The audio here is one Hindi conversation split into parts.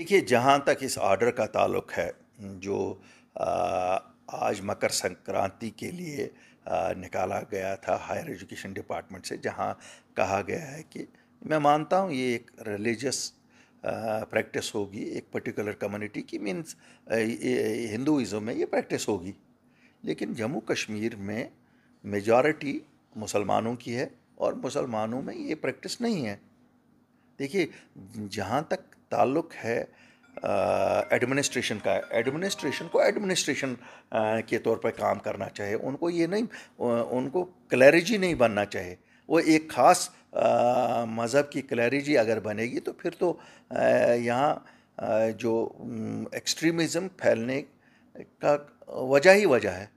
देखिए जहाँ तक इस ऑर्डर का ताल्लुक है जो आज मकर संक्रांति के लिए निकाला गया था हायर एजुकेशन डिपार्टमेंट से जहाँ कहा गया है कि मैं मानता हूँ ये एक रिलीजियस प्रैक्टिस होगी एक पर्टिकुलर कम्युनिटी की मीन्स हिंदुज़म में ये प्रैक्टिस होगी लेकिन जम्मू कश्मीर में मेजॉरिटी मुसलमानों की है और मुसलमानों में ये प्रैक्टिस नहीं है देखिए जहाँ तक ताल्लुक़ है एडमिनिस्ट्रेशन का एडमिनिस्ट्रेशन को एडमिनिस्ट्रेशन के तौर पर काम करना चाहिए उनको ये नहीं उनको क्लैरिजी नहीं बनना चाहिए वो एक ख़ास मज़हब की क्लैरिजी अगर बनेगी तो फिर तो यहाँ जो एक्सट्रीमिज़म फैलने का वजह ही वजह है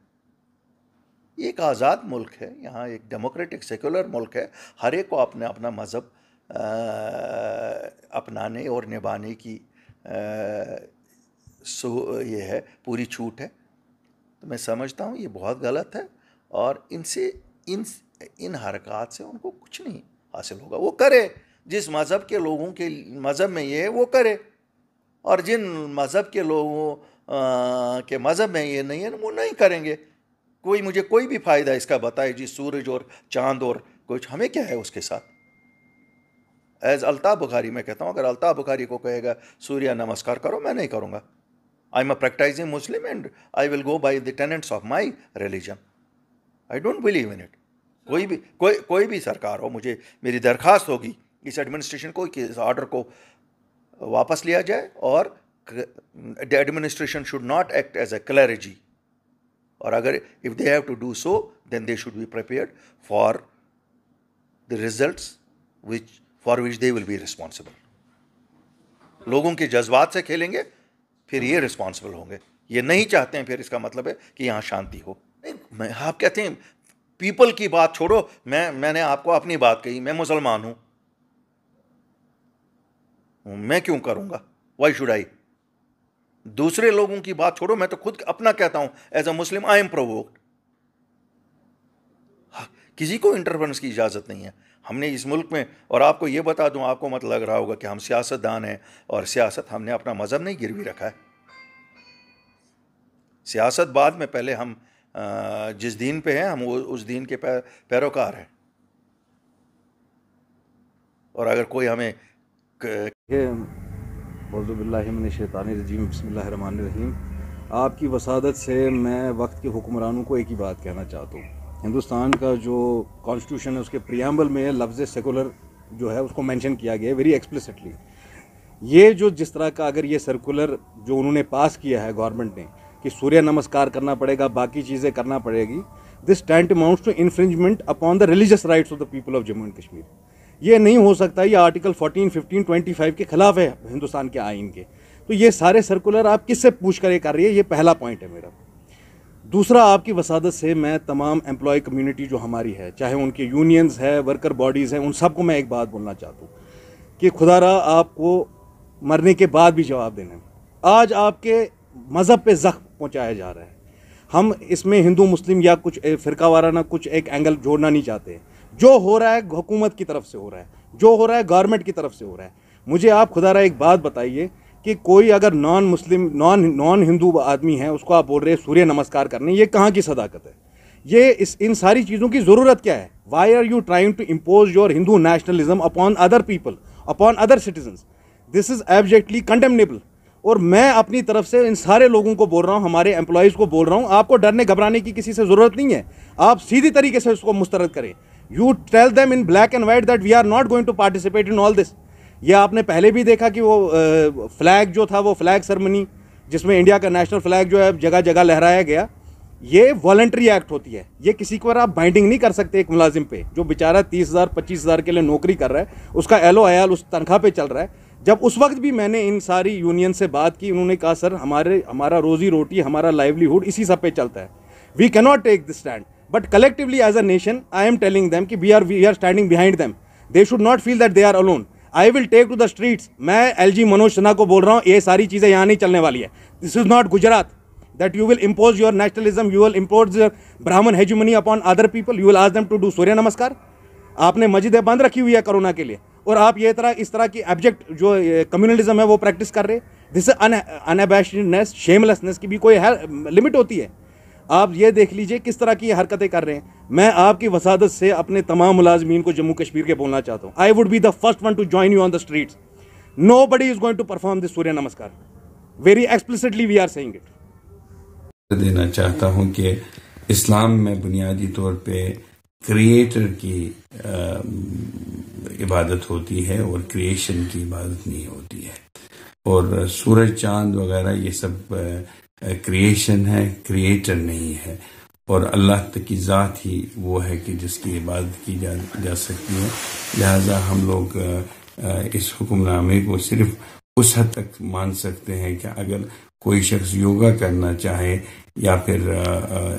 एक आज़ाद मुल्क है यहाँ एक डेमोक्रेटिक सेकुलर मुल्क है हर एक को अपना अपना मज़हब अपनाने और निभाने की सो ये है पूरी छूट है तो मैं समझता हूँ ये बहुत गलत है और इनसे इन इन हरकत से उनको कुछ नहीं हासिल होगा वो करे जिस मज़हब के लोगों के मज़हब में ये है वो करे और जिन मज़हब के लोगों आ, के मज़हब में ये नहीं है वो नहीं करेंगे कोई मुझे कोई भी फ़ायदा इसका बताए जी सूरज और चांद और कुछ हमें क्या है उसके साथ एज अलता बुखारी मैं कहता हूँ अगर अलता बुखारी को कहेगा सूर्य नमस्कार करो मैं नहीं करूँगा I am a practising Muslim and I will go by the tenets of my religion I don't believe in it कोई भी कोई कोई भी सरकार हो मुझे मेरी दरख्वास्त होगी इस एडमिनिस्ट्रेशन को कि इस ऑर्डर को वापस लिया जाए और the administration should not act as a clergy और अगर if they have to do so then they should be prepared for the results which for which they will be responsible लोगों के जज्बात से खेलेंगे फिर ये रिस्पॉन्सिबल होंगे ये नहीं चाहते हैं फिर इसका मतलब है कि यहाँ शांति हो मैं आप कहते हैं पीपल की बात छोड़ो मैं मैंने आपको अपनी बात कही मैं मुसलमान हूं मैं क्यों करूंगा वाई शुड आई दूसरे लोगों की बात छोड़ो मैं तो खुद अपना कहता हूं as a Muslim I am provoked किसी को इंटरफेरेंस की इजाज़त नहीं है हमने इस मुल्क में और आपको ये बता दूं आपको मत लग रहा होगा कि हम सियासतदान हैं और सियासत हमने अपना मज़हब नहीं गिरवी रखा है सियासत बाद में पहले हम जिस दीन पे हैं हम उस दीन के पैरोकार हैं और अगर कोई हमें बसमीम आपकी वसादत से मैं वक्त के हुक्मरानों को एक ही बात कहना चाहता हूँ हिंदुस्तान का जो कॉन्स्टिट्यूशन है उसके प्रियाम्बल में लफ्ज़ सेकुलर जो है उसको मेंशन किया गया है वेरी एक्सप्लिसिटली ये जो जिस तरह का अगर ये सर्कुलर जो उन्होंने पास किया है गवर्नमेंट ने कि सूर्य नमस्कार करना पड़ेगा बाकी चीज़ें करना पड़ेगी this tent amounts to infringement upon the religious rights of the people of Jammu and Kashmir ये नहीं हो सकता ये आर्टिकल 14, 15, 25 के खिलाफ है हिंदुस्तान के आइन के तो ये सारे सर्कुलर आप किससे पूछ कर ये कर रही है ये पहला पॉइंट है मेरा दूसरा आपकी वसादत से मैं तमाम एम्प्लॉय कम्युनिटी जो हमारी है चाहे उनके यूनियंस है वर्कर बॉडीज़ हैं उन सबको मैं एक बात बोलना चाहता हूँ कि खुदा रहा आपको मरने के बाद भी जवाब देने आज आपके मज़हब पे जख्म पहुँचाया जा रहा है हम इसमें हिंदू मुस्लिम या कुछ फ़िरका वाराना कुछ एक एंगल जोड़ना नहीं चाहते जो हो रहा है हुकूमत की तरफ से हो रहा है जो हो रहा है गवर्नमेंट की तरफ से हो रहा है मुझे आप खुदा रहा एक बात बताइए कि कोई अगर non Muslim non non Hindu आदमी है उसको आप बोल रहे सूर्य नमस्कार करने ये कहाँ की सदाकत है ये इस इन सारी चीज़ों की ज़रूरत क्या है why are you trying to impose your Hindu nationalism upon other people upon other citizen this is abjectly condemnable और मैं अपनी तरफ से इन सारे लोगों को बोल रहा हूँ हमारे एम्प्लॉयज़ को बोल रहा हूँ आपको डरने घबराने की किसी से ज़रूरत नहीं है आप सीधी तरीके से उसको मुस्तरद करें you tell them in black and white that we are not going to participate in all this यह आपने पहले भी देखा कि वो फ्लैग जो था वो फ्लैग सेरेमनी जिसमें इंडिया का नेशनल फ्लैग जो है जगह जगह लहराया गया ये वॉलेंट्री एक्ट होती है ये किसी को आप बाइंडिंग नहीं कर सकते एक मुलाजिम पे जो बेचारा तीस हज़ार पच्चीस हज़ार के लिए नौकरी कर रहा है उसका एलो आयाल उस तनख्वाह पे चल रहा है जब उस वक्त भी मैंने इन सारी यूनियन से बात की उन्होंने कहा सर हमारे हमारा रोजी रोटी हमारा लाइवलीहुड इसी सब पे चलता है we cannot take this stand but collectively as a nation I am telling them कि we are we are standing behind them they should not feel that they are alone I will take to the streets मैं एल जी मनोज सिन्हा को बोल रहा हूँ ये सारी चीज़ें यहाँ नहीं चलने वाली है this is not Gujarat you will impose your nationalism you will impose impose Brahman Brahman money upon other people you will urge them to do surya namaskar आपने मस्जिदें बंद रखी हुई है कोरोना के लिए और आप ये तरह इस तरह की एब्जेक्ट जो कम्युनलिज्म है वो प्रैक्टिस कर रहे दिस अनबैशनेस शेमलेसनेस की भी कोई लिमिट होती है आप ये देख लीजिए किस तरह की हरकतें कर रहे हैं मैं आपकी वसादत से अपने तमाम मुलाजमीन को जम्मू कश्मीर के बोलना चाहता हूँ I would be the first one to join you on the street nobody is going to perform this surya namaskar very explicitly we are saying it देना चाहता हूँ कि इस्लाम में बुनियादी तौर पे क्रिएटर की इबादत होती है और क्रिएशन की इबादत नहीं होती है और सूरज चांद वगैरह ये सब क्रिएशन है क्रिएटर नहीं है और अल्लाह की ज़ात ही वो है कि जिसकी इबादत की जा जा सकती है लिहाजा हम लोग इस हुक्मनामे को सिर्फ उस हद तक मान सकते हैं कि अगर कोई शख्स योगा करना चाहे या फिर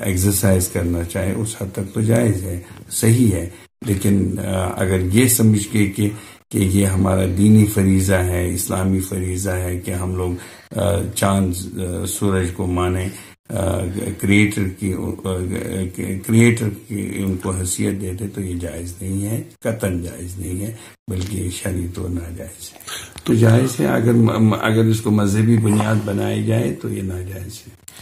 एक्सरसाइज करना चाहे उस हद तक तो जायज़ है सही है लेकिन अगर ये समझ के कि कि ये हमारा दीनी फरीज़ा है इस्लामी फरीज़ा है कि हम लोग चांद सूरज को माने क्रिएटर की क्रिएटर की उनको हसीियत देते तो ये जायज़ नहीं है कतन जायज़ नहीं है बल्कि शरी तो नाजायज़ है तो जायज़ है अगर अगर इसको मजहबी बुनियाद बनाई जाए तो ये नाजायज़ है